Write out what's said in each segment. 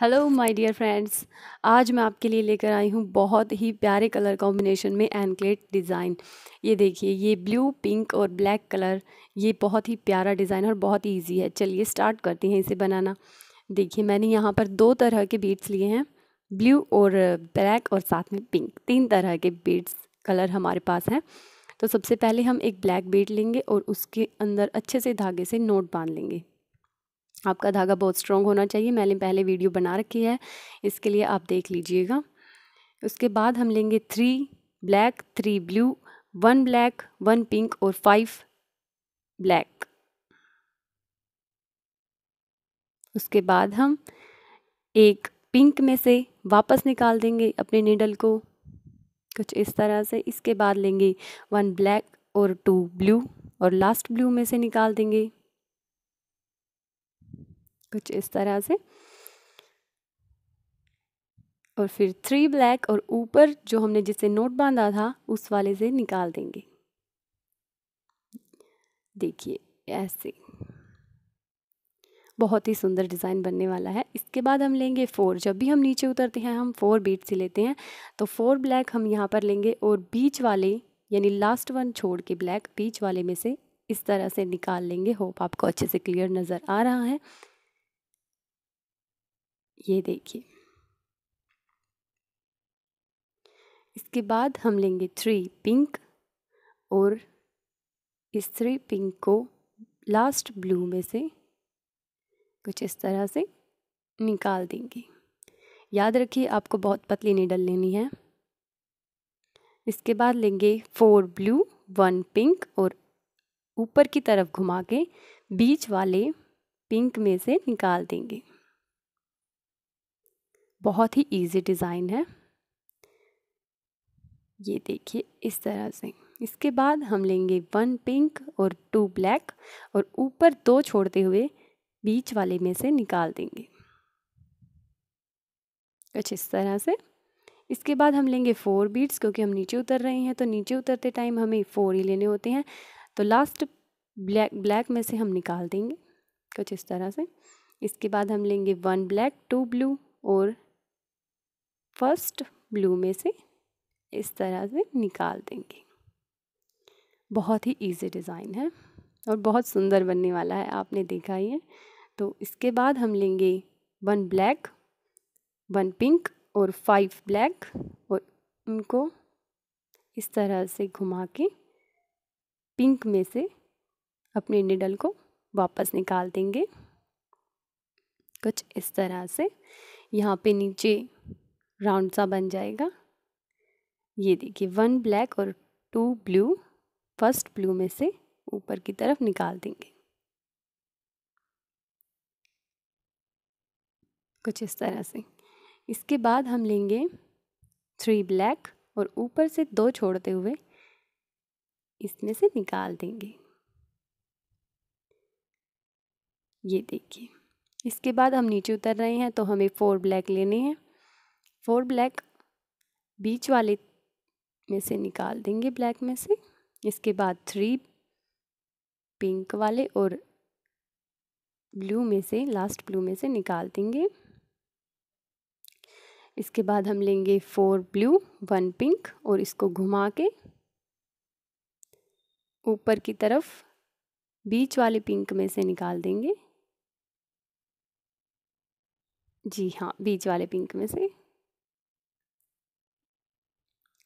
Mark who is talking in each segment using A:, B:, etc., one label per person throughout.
A: hello my dear friends आज मैं आपके लिए लेकर आई हूँ बहुत ही प्यारे कलर कॉम्बिनेशन में एनक्लेट डिज़ाइन ये देखिए ये ब्लू पिंक और ब्लैक कलर ये बहुत ही प्यारा डिज़ाइन और बहुत इजी है चलिए स्टार्ट करते हैं इसे बनाना देखिए मैंने यहाँ पर दो तरह के बीट्स लिए हैं ब्लू और ब्लैक और साथ में पिंक तीन तरह के बीट्स कलर हमारे पास हैं तो सबसे पहले हम एक ब्लैक बीट लेंगे और उसके अंदर अच्छे से धागे से नोट बांध लेंगे आपका धागा बहुत स्ट्रॉन्ग होना चाहिए मैंने पहले वीडियो बना रखी है इसके लिए आप देख लीजिएगा उसके बाद हम लेंगे three black three blue one black one pink और फाइव ब्लैक उसके बाद हम एक पिंक में से वापस निकाल देंगे अपने नीडल को कुछ इस तरह से इसके बाद लेंगे वन ब्लैक और टू ब्लू और लास्ट ब्लू में से निकाल देंगे कुछ इस तरह से और फिर थ्री ब्लैक और ऊपर जो हमने जिसे नोट बांधा था उस वाले से निकाल देंगे देखिए ऐसे बहुत ही सुंदर डिज़ाइन बनने वाला है इसके बाद हम लेंगे फोर जब भी हम नीचे उतरते हैं हम फोर बीट्स ही लेते हैं तो फोर ब्लैक हम यहाँ पर लेंगे और बीच वाले यानी लास्ट वन छोड़ के ब्लैक बीच वाले में से इस तरह से निकाल लेंगे होप आपको अच्छे से क्लियर नज़र आ रहा है ये देखिए इसके बाद हम लेंगे थ्री पिंक और इस थ्री पिंक को लास्ट ब्लू में से कुछ इस तरह से निकाल देंगे याद रखिए आपको बहुत पतली निडल लेनी है इसके बाद लेंगे फोर ब्लू वन पिंक और ऊपर की तरफ घुमा के बीच वाले पिंक में से निकाल देंगे बहुत ही इजी डिज़ाइन है ये देखिए इस तरह से इसके बाद हम लेंगे वन पिंक और टू ब्लैक और ऊपर दो छोड़ते हुए बीच वाले में से निकाल देंगे कुछ इस तरह से इसके बाद हम लेंगे फोर बीट्स क्योंकि हम नीचे उतर रहे हैं तो नीचे उतरते टाइम हमें फोर ही लेने होते हैं तो लास्ट ब्लैक ब्लैक में से हम निकाल देंगे कुछ इस तरह से इसके बाद हम लेंगे वन ब्लैक टू ब्लू और फर्स्ट ब्लू में से इस तरह से निकाल देंगे बहुत ही इजी डिज़ाइन है और बहुत सुंदर बनने वाला है आपने देखा ही है तो इसके बाद हम लेंगे वन ब्लैक वन पिंक और फाइव ब्लैक और उनको इस तरह से घुमा के पिंक में से अपने निडल को वापस निकाल देंगे कुछ इस तरह से यहाँ पे नीचे राउंड सा बन जाएगा ये देखिए वन ब्लैक और टू ब्लू फर्स्ट ब्लू में से ऊपर की तरफ निकाल देंगे कुछ इस तरह से इसके बाद हम लेंगे थ्री ब्लैक और ऊपर से दो छोड़ते हुए इसमें से निकाल देंगे ये देखिए इसके बाद हम नीचे उतर रहे हैं तो हमें फोर ब्लैक लेने हैं फोर ब्लैक बीच वाले में से निकाल देंगे ब्लैक में से इसके बाद थ्री पिंक वाले और ब्लू में से लास्ट ब्लू में से निकाल देंगे इसके बाद हम लेंगे फोर ब्लू वन पिंक और इसको घुमा के ऊपर की तरफ बीच वाले पिंक में से निकाल देंगे जी हाँ बीच वाले पिंक में से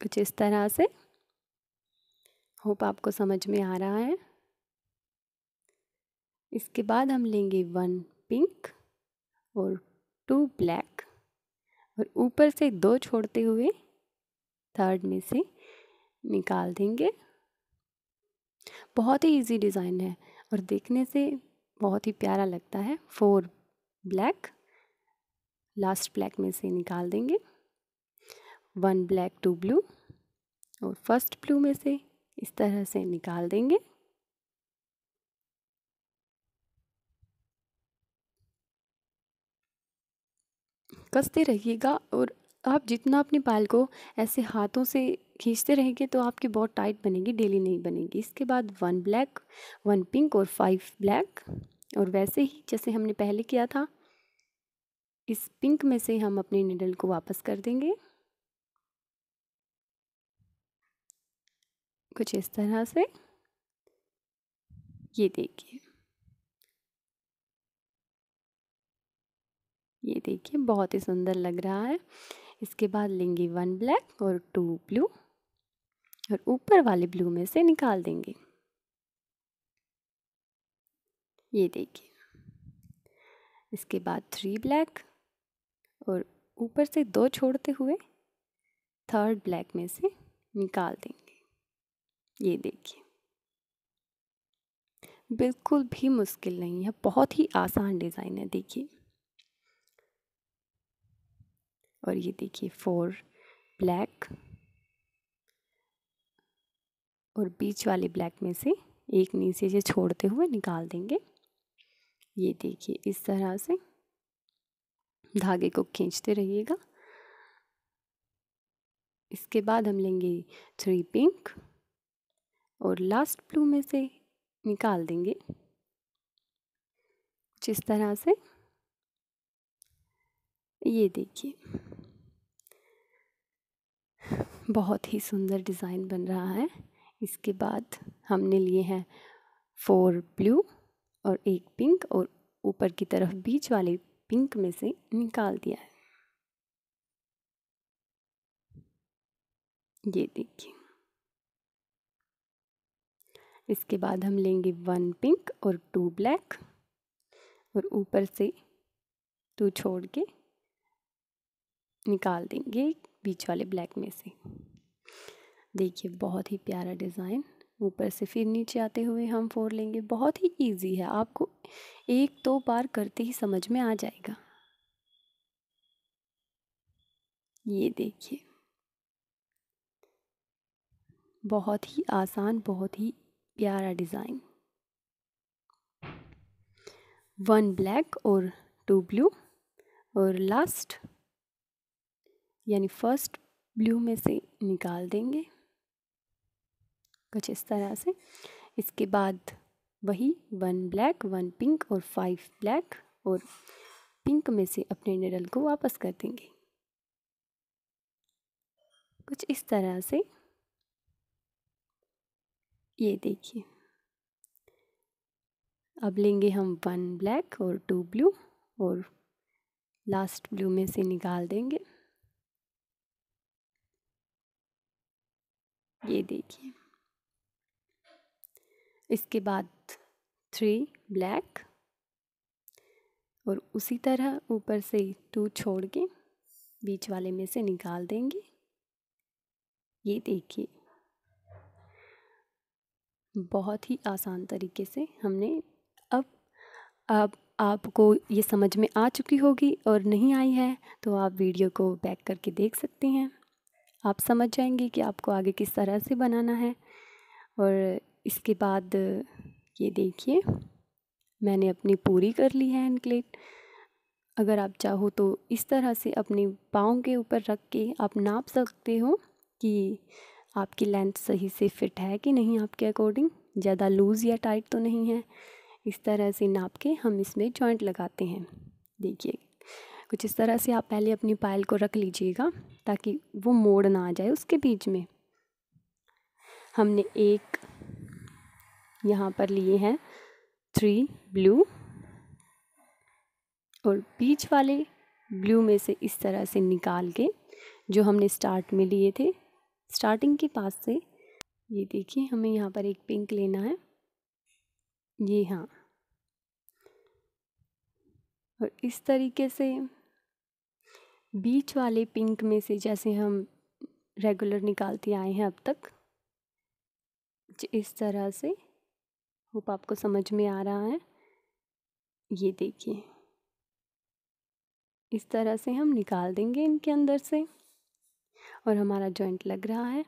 A: कुछ इस तरह से होप आपको समझ में आ रहा है इसके बाद हम लेंगे वन पिंक और टू ब्लैक और ऊपर से दो छोड़ते हुए थर्ड में से निकाल देंगे बहुत ही इजी डिज़ाइन है और देखने से बहुत ही प्यारा लगता है फोर ब्लैक लास्ट ब्लैक में से निकाल देंगे वन ब्लैक टू ब्लू और फर्स्ट ब्लू में से इस तरह से निकाल देंगे कसते रहिएगा और आप जितना अपने बाल को ऐसे हाथों से खींचते रहेंगे तो आपकी बहुत टाइट बनेगी डेली नहीं बनेगी इसके बाद वन ब्लैक वन पिंक और फाइव ब्लैक और वैसे ही जैसे हमने पहले किया था इस पिंक में से हम अपने निडल को वापस कर देंगे कुछ इस तरह से ये देखिए ये देखिए बहुत ही सुंदर लग रहा है इसके बाद लेंगे वन ब्लैक और टू ब्लू और ऊपर वाले ब्लू में से निकाल देंगे ये देखिए इसके बाद थ्री ब्लैक और ऊपर से दो छोड़ते हुए थर्ड ब्लैक में से निकाल देंगे ये देखिए बिल्कुल भी मुश्किल नहीं है बहुत ही आसान डिज़ाइन है देखिए और ये देखिए फोर ब्लैक और बीच वाले ब्लैक में से एक नीचे से छोड़ते हुए निकाल देंगे ये देखिए इस तरह से धागे को खींचते रहिएगा इसके बाद हम लेंगे थ्री पिंक और लास्ट ब्लू में से निकाल देंगे कुछ इस तरह से ये देखिए बहुत ही सुंदर डिज़ाइन बन रहा है इसके बाद हमने लिए हैं फोर ब्लू और एक पिंक और ऊपर की तरफ बीच वाले पिंक में से निकाल दिया है ये देखिए इसके बाद हम लेंगे वन पिंक और टू ब्लैक और ऊपर से टू छोड़ के निकाल देंगे बीच वाले ब्लैक में से देखिए बहुत ही प्यारा डिज़ाइन ऊपर से फिर नीचे आते हुए हम फोर लेंगे बहुत ही इजी है आपको एक दो तो बार करते ही समझ में आ जाएगा ये देखिए बहुत ही आसान बहुत ही प्यारा डिज़ाइन वन ब्लैक और टू ब्लू और लास्ट यानी फर्स्ट ब्लू में से निकाल देंगे कुछ इस तरह से इसके बाद वही वन ब्लैक वन पिंक और फाइव ब्लैक और पिंक में से अपने निडल को वापस कर देंगे कुछ इस तरह से ये देखिए अब लेंगे हम वन ब्लैक और टू ब्लू और लास्ट ब्लू में से निकाल देंगे ये देखिए इसके बाद थ्री ब्लैक और उसी तरह ऊपर से टू छोड़ के बीच वाले में से निकाल देंगे ये देखिए बहुत ही आसान तरीके से हमने अब अब आपको ये समझ में आ चुकी होगी और नहीं आई है तो आप वीडियो को बैक करके देख सकते हैं आप समझ जाएंगे कि आपको आगे किस तरह से बनाना है और इसके बाद ये देखिए मैंने अपनी पूरी कर ली है एनक्लेट अगर आप चाहो तो इस तरह से अपने पाँव के ऊपर रख के आप नाप सकते हो कि आपकी लेंथ सही से फिट है कि नहीं आपके अकॉर्डिंग ज़्यादा लूज़ या टाइट तो नहीं है इस तरह से नाप के हम इसमें जॉइंट लगाते हैं देखिए कुछ इस तरह से आप पहले अपनी पायल को रख लीजिएगा ताकि वो मोड़ ना आ जाए उसके बीच में हमने एक यहाँ पर लिए हैं थ्री ब्लू और बीच वाले ब्लू में से इस तरह से निकाल के जो हमने स्टार्ट में लिए थे स्टार्टिंग के पास से ये देखिए हमें यहाँ पर एक पिंक लेना है ये हाँ और इस तरीके से बीच वाले पिंक में से जैसे हम रेगुलर निकालते आए हैं अब तक इस तरह से होप आपको समझ में आ रहा है ये देखिए इस तरह से हम निकाल देंगे इनके अंदर से और हमारा जॉइंट लग रहा है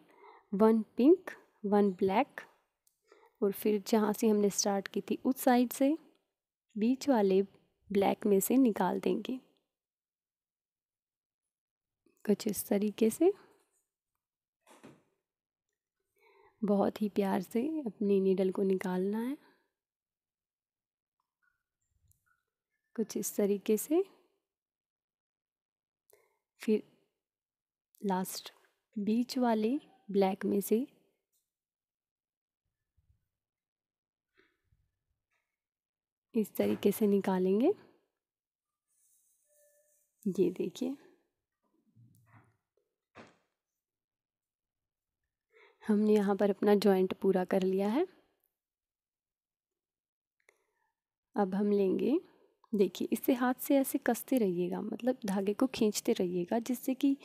A: वन पिंक वन ब्लैक और फिर जहाँ से हमने स्टार्ट की थी उस साइड से बीच वाले ब्लैक में से निकाल देंगे कुछ इस तरीके से बहुत ही प्यार से अपनी नीडल को निकालना है कुछ इस तरीके से फिर लास्ट बीच वाले ब्लैक में से इस तरीके से निकालेंगे ये देखिए हमने यहाँ पर अपना जॉइंट पूरा कर लिया है अब हम लेंगे देखिए इसे हाथ से ऐसे कसते रहिएगा मतलब धागे को खींचते रहिएगा जिससे कि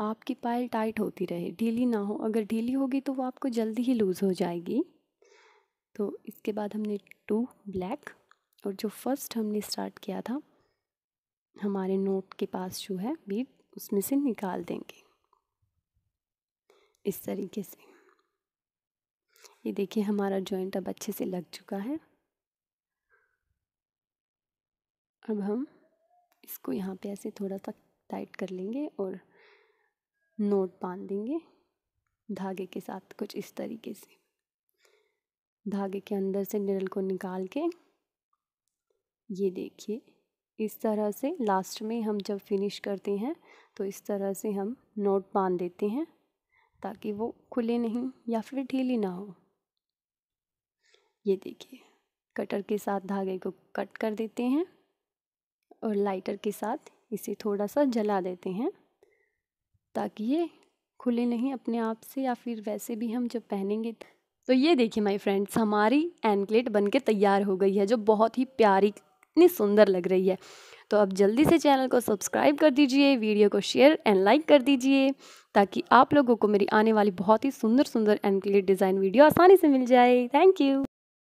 A: आपकी पायल टाइट होती रहे ढीली ना हो अगर ढीली होगी तो वो आपको जल्दी ही लूज़ हो जाएगी तो इसके बाद हमने टू ब्लैक और जो फर्स्ट हमने स्टार्ट किया था हमारे नोट के पास जो है बीट उसमें से निकाल देंगे इस तरीके से ये देखिए हमारा जॉइंट अब अच्छे से लग चुका है अब हम इसको यहाँ पे ऐसे थोड़ा सा टाइट कर लेंगे और नोट बांध देंगे धागे के साथ कुछ इस तरीके से धागे के अंदर से निरल को निकाल के ये देखिए इस तरह से लास्ट में हम जब फिनिश करते हैं तो इस तरह से हम नोट बांध देते हैं ताकि वो खुले नहीं या फिर ढीली ना हो ये देखिए कटर के साथ धागे को कट कर देते हैं और लाइटर के साथ इसे थोड़ा सा जला देते हैं ताकि ये खुले नहीं अपने आप से या फिर वैसे भी हम जब पहनेंगे तो ये देखिए माय फ्रेंड्स हमारी एनकलेट बनके तैयार हो गई है जो बहुत ही प्यारी इतनी सुंदर लग रही है तो अब जल्दी से चैनल को सब्सक्राइब कर दीजिए वीडियो को शेयर एंड लाइक कर दीजिए ताकि आप लोगों को मेरी आने वाली बहुत ही सुंदर सुंदर एनकलेट डिज़ाइन वीडियो आसानी से मिल जाए थैंक यू